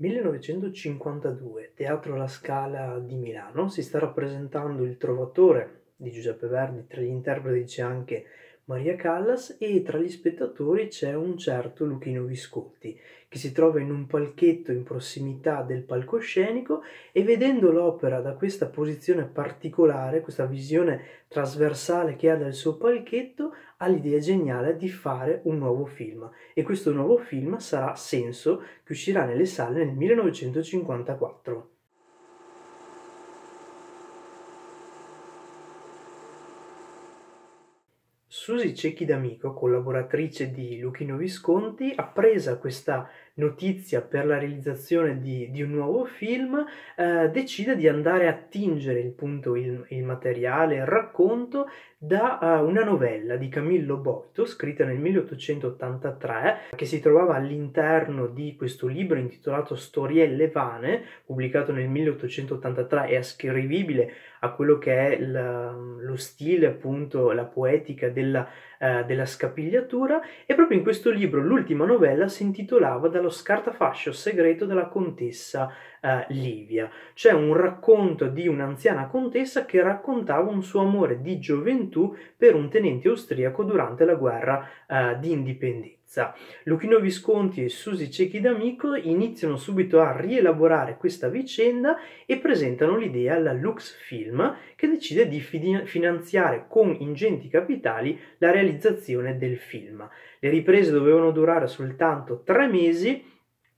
1952, Teatro La Scala di Milano, si sta rappresentando Il Trovatore di Giuseppe Verdi, tra gli interpreti c'è anche Maria Callas e tra gli spettatori c'è un certo Luchino Visconti che si trova in un palchetto in prossimità del palcoscenico e vedendo l'opera da questa posizione particolare, questa visione trasversale che ha dal suo palchetto, ha l'idea geniale di fare un nuovo film e questo nuovo film sarà Senso che uscirà nelle sale nel 1954. Susi Cecchi d'Amico, collaboratrice di Luchino Visconti, ha appresa questa notizia per la realizzazione di, di un nuovo film, eh, decide di andare a tingere il, punto, il, il materiale, il racconto da uh, una novella di Camillo Boito scritta nel 1883 che si trovava all'interno di questo libro intitolato Storielle vane pubblicato nel 1883 e ascrivibile a quello che è la, lo stile appunto la poetica della, uh, della scapigliatura e proprio in questo libro l'ultima novella si intitolava Dalla lo scartafascio segreto della contessa eh, Livia. C'è un racconto di un'anziana contessa che raccontava un suo amore di gioventù per un tenente austriaco durante la guerra eh, di indipendenza bellezza. Luchino Visconti e Susi Cecchi d'Amico iniziano subito a rielaborare questa vicenda e presentano l'idea alla Lux Film che decide di finanziare con ingenti capitali la realizzazione del film. Le riprese dovevano durare soltanto tre mesi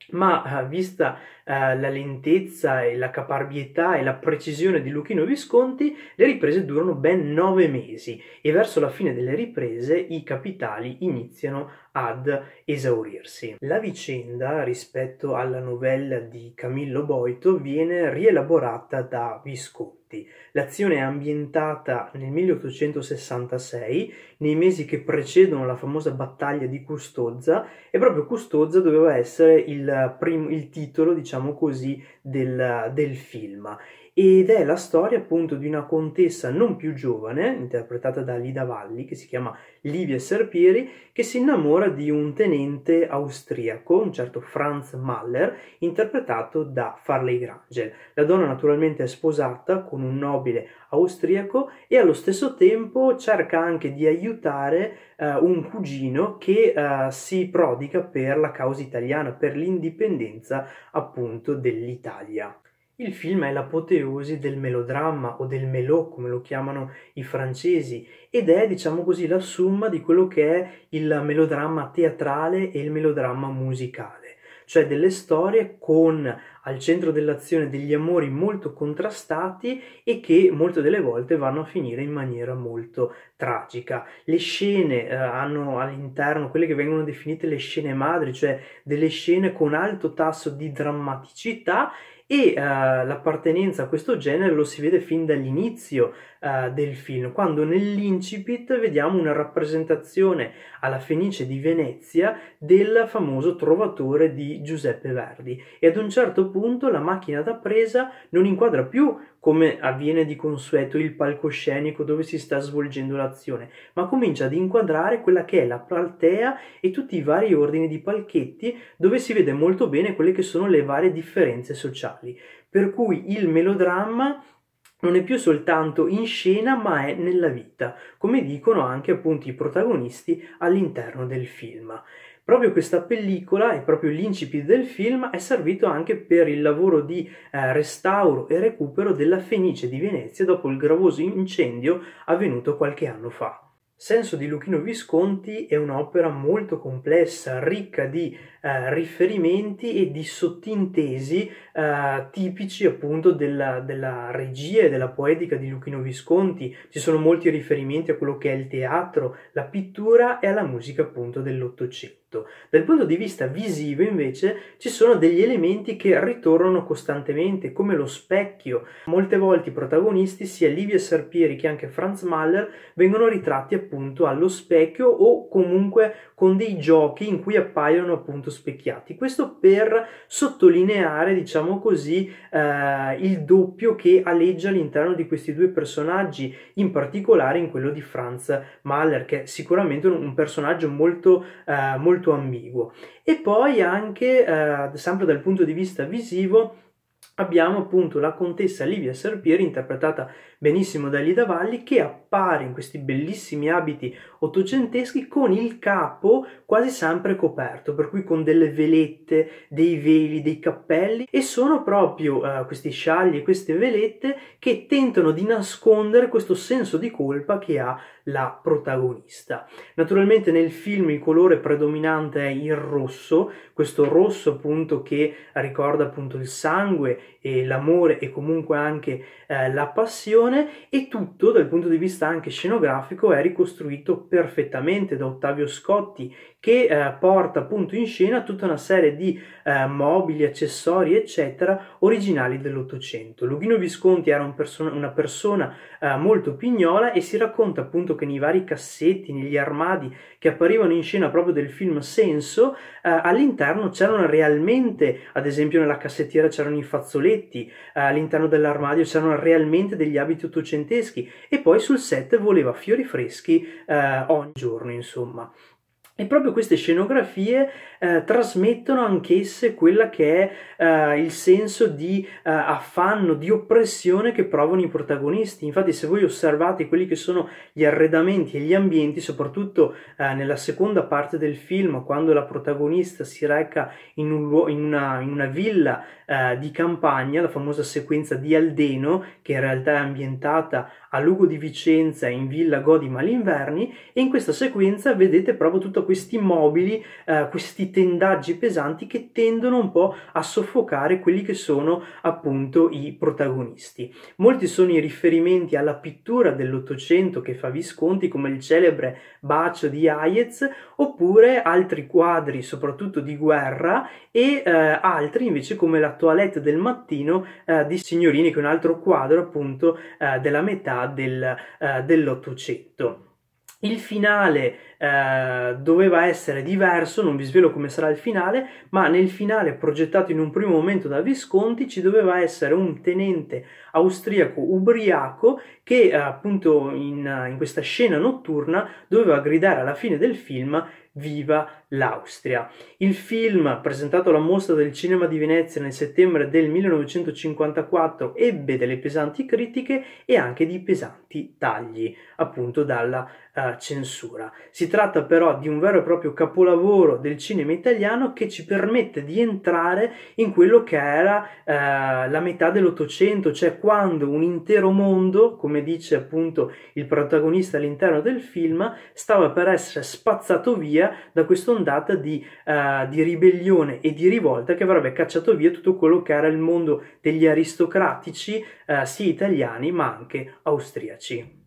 ma eh, vista eh, la lentezza e la caparbietà e la precisione di Luchino Visconti, le riprese durano ben nove mesi e verso la fine delle riprese i capitali iniziano ad esaurirsi. La vicenda rispetto alla novella di Camillo Boito viene rielaborata da Visconti Diritti. L'azione è ambientata nel 1866, nei mesi che precedono la famosa battaglia di Custozza, e proprio Custozza doveva essere il, prim- il titolo, diciamo così, del, del film ed è la storia appunto di una contessa non più giovane, interpretata da Lida Valli, che si chiama Livia Serpieri, che si innamora di un tenente austriaco, un certo Franz Mahler, interpretato da Farley Grangel. La donna naturalmente è sposata con un nobile austriaco e allo stesso tempo cerca anche di aiutare eh, un cugino che eh, si prodiga per la causa italiana, per l'indipendenza appunto dell'Italia. Il film è l'apoteosi del melodramma o del melò, come lo chiamano i francesi, ed è, diciamo così, la somma di quello che è il melodramma teatrale e il melodramma musicale, cioè delle storie con al centro dell'azione degli amori molto contrastati e che molte delle volte vanno a finire in maniera molto tragica. Le scene eh, hanno all'interno quelle che vengono definite le scene madri, cioè delle scene con alto tasso di drammaticità e eh, l'appartenenza a questo genere lo si vede fin dall'inizio eh, del film, quando nell'incipit vediamo una rappresentazione alla Fenice di Venezia del famoso trovatore di Giuseppe Verdi e ad un certo punto la macchina da presa non inquadra più, come avviene di consueto, il palcoscenico dove si sta svolgendo l'azione, ma comincia ad inquadrare quella che è la platea e tutti i vari ordini di palchetti dove si vede molto bene quelle che sono le varie differenze sociali. Per cui il melodramma non è più soltanto in scena, ma è nella vita, come dicono anche appunto i protagonisti all'interno del film. Proprio questa pellicola e proprio l'incipit del film è servito anche per il lavoro di eh, restauro e recupero della Fenice di Venezia dopo il gravoso incendio avvenuto qualche anno fa. Senso di Luchino Visconti è un'opera molto complessa, ricca di eh, riferimenti e di sottintesi eh, tipici appunto della, della, regia e della poetica di Luchino Visconti. Ci sono molti riferimenti a quello che è il teatro, la pittura e alla musica appunto dell'Ottocento tutto. Dal punto di vista visivo invece ci sono degli elementi che ritornano costantemente come lo specchio. Molte volte i protagonisti, sia Livia Sarpieri che anche Franz Mahler, vengono ritratti appunto allo specchio o comunque con dei giochi in cui appaiono appunto specchiati. Questo per sottolineare, diciamo così, eh, il doppio che aleggia all'interno di questi due personaggi, in particolare in quello di Franz Mahler, che è sicuramente un personaggio molto, eh, molto tanto ambiguo. E poi anche, eh, sempre dal punto di vista visivo, abbiamo appunto la contessa Livia Serpieri, interpretata benissimo da Lida Valli, che appare in questi bellissimi abiti ottocenteschi con il capo quasi sempre coperto, per cui con delle velette, dei veli, dei cappelli, e sono proprio uh, questi scialli e queste velette che tentano di nascondere questo senso di colpa che ha la protagonista. Naturalmente nel film il colore predominante è il rosso, questo rosso appunto che ricorda appunto il sangue e l'amore e comunque anche eh, la passione e tutto dal punto di vista anche scenografico è ricostruito perfettamente da Ottavio Scotti che eh, porta appunto in scena tutta una serie di eh, mobili, accessori eccetera originali dell'Ottocento. Lughino Visconti era un perso- una persona eh, molto pignola e si racconta appunto appunto che nei vari cassetti, negli armadi che apparivano in scena proprio del film Senso, eh, all'interno c'erano realmente, ad esempio nella cassettiera c'erano i fazzoletti, eh, all'interno dell'armadio c'erano realmente degli abiti ottocenteschi e poi sul set voleva fiori freschi eh, ogni giorno, insomma. E proprio queste scenografie eh, trasmettono anch'esse quella che è eh, il senso di eh, affanno, di oppressione che provano i protagonisti. Infatti, se voi osservate quelli che sono gli arredamenti e gli ambienti, soprattutto eh, nella seconda parte del film, quando la protagonista si reca in, un luo- in, una, in una, villa eh, di campagna, la famosa sequenza di Aldeno, che in realtà è ambientata a Lugo di Vicenza in Villa Godi Malinverni e in questa sequenza vedete proprio tutti questi mobili, eh, questi tendaggi pesanti che tendono un po' a soffocare quelli che sono appunto i protagonisti. Molti sono i riferimenti alla pittura dell'Ottocento che fa Visconti come il celebre bacio di Hayez oppure altri quadri soprattutto di guerra e eh, altri invece come la toilette del mattino eh, di Signorini che è un altro quadro appunto eh, della metà metà del, eh, dell'Ottocento. Il finale eh, doveva essere diverso, non vi svelo come sarà il finale, ma nel finale progettato in un primo momento da Visconti ci doveva essere un tenente austriaco ubriaco che eh, appunto in, in questa scena notturna doveva gridare alla fine del film Viva l'Austria. Il film, presentato alla Mostra del Cinema di Venezia nel settembre del 1954, ebbe delle pesanti critiche e anche di pesanti tagli, appunto dalla uh, censura. Si tratta però di un vero e proprio capolavoro del cinema italiano che ci permette di entrare in quello che era eh, la metà dell'Ottocento, cioè quando un intero mondo, come dice appunto il protagonista all'interno del film, stava per essere spazzato via da quest'ondata di, eh, di ribellione e di rivolta che avrebbe cacciato via tutto quello che era il mondo degli aristocratici, eh, sia italiani ma anche austriaci.